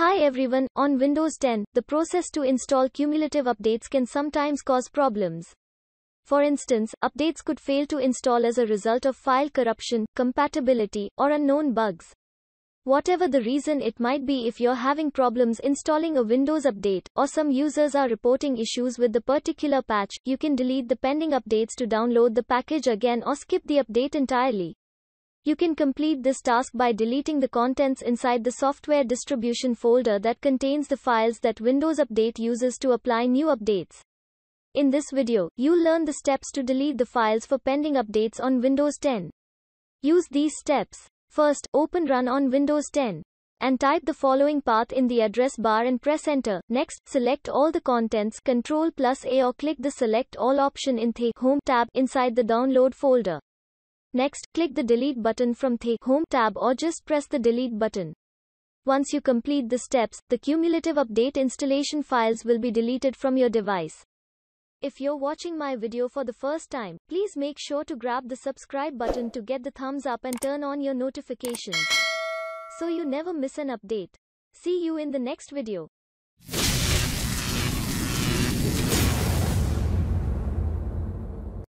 Hi everyone, on Windows 10, the process to install cumulative updates can sometimes cause problems. For instance, updates could fail to install as a result of file corruption, compatibility, or unknown bugs. Whatever the reason it might be if you're having problems installing a Windows update, or some users are reporting issues with the particular patch, you can delete the pending updates to download the package again or skip the update entirely. You can complete this task by deleting the contents inside the software distribution folder that contains the files that Windows Update uses to apply new updates. In this video, you'll learn the steps to delete the files for pending updates on Windows 10. Use these steps. First, open Run on Windows 10 and type the following path in the address bar and press enter. Next, select all the contents, Ctrl plus A or click the select all option in the home tab inside the download folder. Next, click the Delete button from the Home tab or just press the Delete button. Once you complete the steps, the cumulative update installation files will be deleted from your device. If you're watching my video for the first time, please make sure to grab the subscribe button to get the thumbs up and turn on your notifications so you never miss an update. See you in the next video.